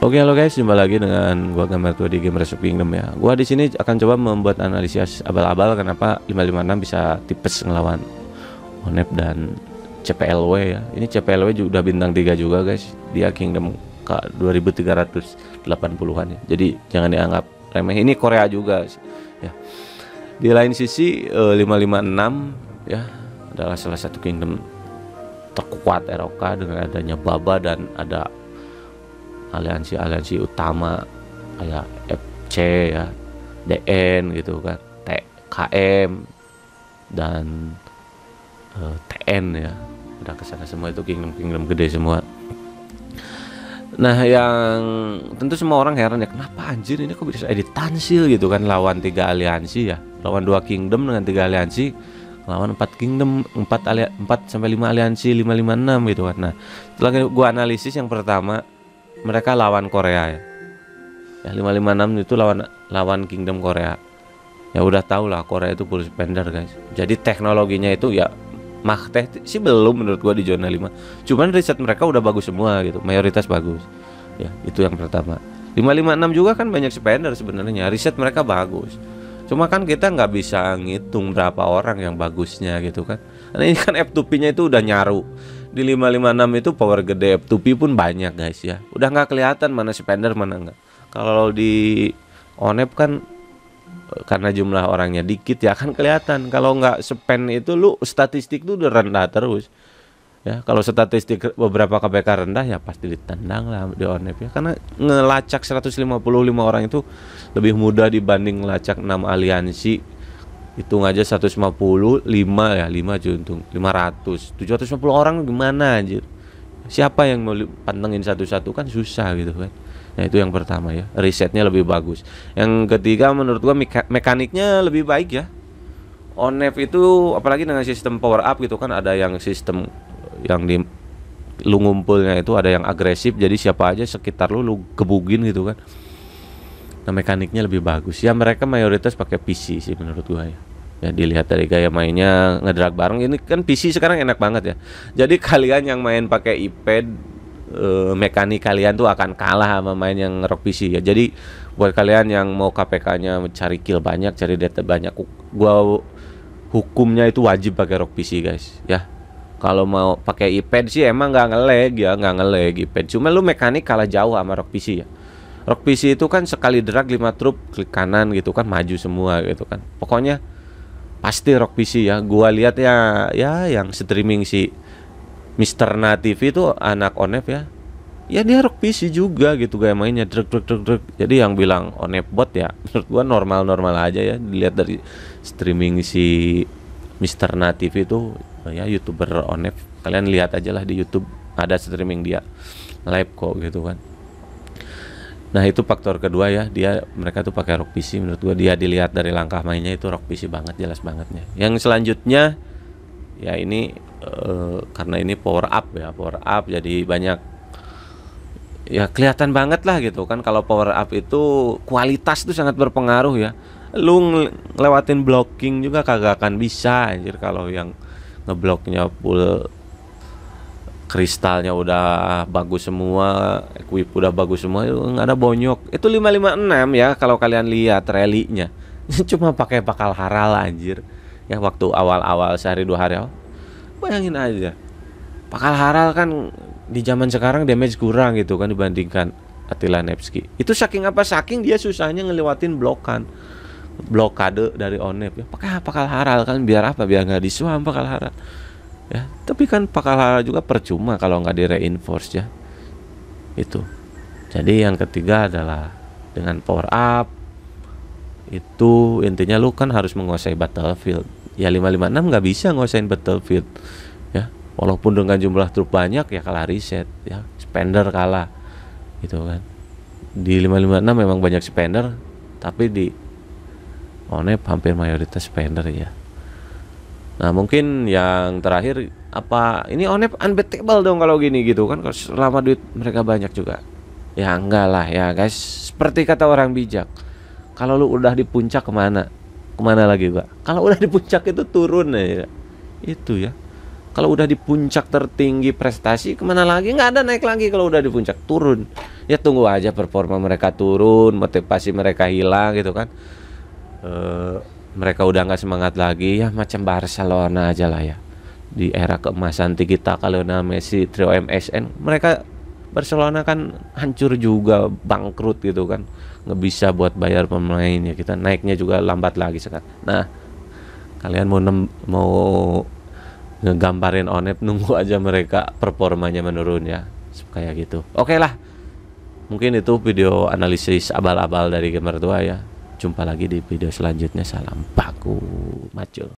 Oke okay, halo guys, jumpa lagi dengan gua gambar tua di game Rescue Kingdom ya. Gua di sini akan coba membuat analisis abal-abal kenapa 556 bisa tipes ngelawan Onep dan CPLW ya. Ini CPLW juga udah bintang 3 juga guys. Dia Kingdom ke 2380-an ya. Jadi jangan dianggap remeh. Ini Korea juga ya. Di lain sisi 556 eh, ya adalah salah satu kingdom terkuat Eroka dengan adanya Baba dan ada aliansi-aliansi utama kayak FC ya, DN gitu kan, TKM dan uh, eh, TN ya. Udah kesana semua itu kingdom-kingdom gede semua. Nah yang tentu semua orang heran ya kenapa anjir ini kok bisa edit tansil gitu kan lawan tiga aliansi ya lawan dua kingdom dengan tiga aliansi lawan empat kingdom empat alia, empat sampai lima aliansi lima lima enam gitu kan nah setelah gue analisis yang pertama mereka lawan Korea ya. Ya 556 itu lawan lawan Kingdom Korea. Ya udah tau lah Korea itu full spender guys. Jadi teknologinya itu ya mah teh sih belum menurut gua di zona 5. Cuman riset mereka udah bagus semua gitu. Mayoritas bagus. Ya, itu yang pertama. 556 juga kan banyak spender sebenarnya. Riset mereka bagus. Cuma kan kita nggak bisa ngitung berapa orang yang bagusnya gitu kan. Nah, ini kan F2P-nya itu udah nyaru di 556 itu power gede F2P pun banyak guys ya udah nggak kelihatan mana spender mana nggak kalau di onep kan eh, karena jumlah orangnya dikit ya kan kelihatan kalau nggak spend itu lu statistik tuh udah rendah terus ya kalau statistik beberapa KPK rendah ya pasti ditendang lah di onep ya karena ngelacak 155 orang itu lebih mudah dibanding ngelacak 6 aliansi hitung aja 150 5 ya 5 aja untung 500 750 orang gimana anjir siapa yang mau pantengin satu-satu kan susah gitu kan Nah itu yang pertama ya Risetnya lebih bagus Yang ketiga menurut gua meka mekaniknya lebih baik ya Onef itu apalagi dengan sistem power up gitu kan Ada yang sistem yang di lu ngumpulnya itu ada yang agresif Jadi siapa aja sekitar lu lu gebugin gitu kan nah mekaniknya lebih bagus ya mereka mayoritas pakai PC sih menurut gua ya ya dilihat dari gaya mainnya ngedrag bareng ini kan PC sekarang enak banget ya jadi kalian yang main pakai iPad e, mekanik kalian tuh akan kalah sama main yang rock PC ya jadi buat kalian yang mau KPK-nya cari kill banyak cari data banyak gua hukumnya itu wajib pakai rock PC guys ya kalau mau pakai iPad sih emang nggak ngeleg ya nggak ngeleg iPad cuma lu mekanik kalah jauh sama rock PC ya Rock PC itu kan sekali drag 5 trup klik kanan gitu kan maju semua gitu kan. Pokoknya pasti Rock PC ya. Gua lihat ya ya yang streaming si Mister Na TV itu anak Onep ya. Ya dia Rock PC juga gitu gaya mainnya drag drag drag drag. Jadi yang bilang Onep bot ya menurut gua normal-normal aja ya dilihat dari streaming si Mister Na TV itu ya YouTuber Onep. Kalian lihat aja lah di YouTube ada streaming dia live kok gitu kan Nah itu faktor kedua ya dia mereka tuh pakai rock PC menurut gua dia dilihat dari langkah mainnya itu rock PC banget jelas bangetnya. Yang selanjutnya ya ini uh, karena ini power up ya power up jadi banyak ya kelihatan banget lah gitu kan kalau power up itu kualitas tuh sangat berpengaruh ya. Lu ngelewatin blocking juga kagak akan bisa anjir kalau yang ngebloknya full kristalnya udah bagus semua, equip udah bagus semua, nggak ada bonyok. Itu 556 ya kalau kalian lihat relinya. Cuma pakai bakal haral anjir. Ya waktu awal-awal sehari dua hari oh, Bayangin aja. Bakal haral kan di zaman sekarang damage kurang gitu kan dibandingkan Attila Nevsky. Itu saking apa saking dia susahnya ngelewatin blokan blokade dari Onep ya pakai bakal haral kan biar apa biar nggak disuam bakal haral ya tapi kan pakal halal juga percuma kalau nggak direinforce ya itu jadi yang ketiga adalah dengan power up itu intinya lu kan harus menguasai battlefield ya 556 nggak bisa nguasain battlefield ya walaupun dengan jumlah truk banyak ya kalah reset ya spender kalah gitu kan di 556 memang banyak spender tapi di Onep hampir mayoritas spender ya Nah mungkin yang terakhir apa ini onep unbeatable dong kalau gini gitu kan selama duit mereka banyak juga ya enggak lah ya guys seperti kata orang bijak kalau lu udah di puncak kemana kemana lagi pak kalau udah di puncak itu turun ya itu ya kalau udah di puncak tertinggi prestasi kemana lagi nggak ada naik lagi kalau udah di puncak turun ya tunggu aja performa mereka turun motivasi mereka hilang gitu kan uh, mereka udah nggak semangat lagi ya macam Barcelona aja lah ya di era keemasan kalau Kalona Messi trio MSN mereka Barcelona kan hancur juga bangkrut gitu kan nggak bisa buat bayar pemain ya kita naiknya juga lambat lagi sekarang nah kalian mau nem mau ngegambarin Onep nunggu aja mereka performanya menurun ya kayak gitu oke okay lah mungkin itu video analisis abal-abal dari gamer tua ya Jumpa lagi di video selanjutnya. Salam baku, maju.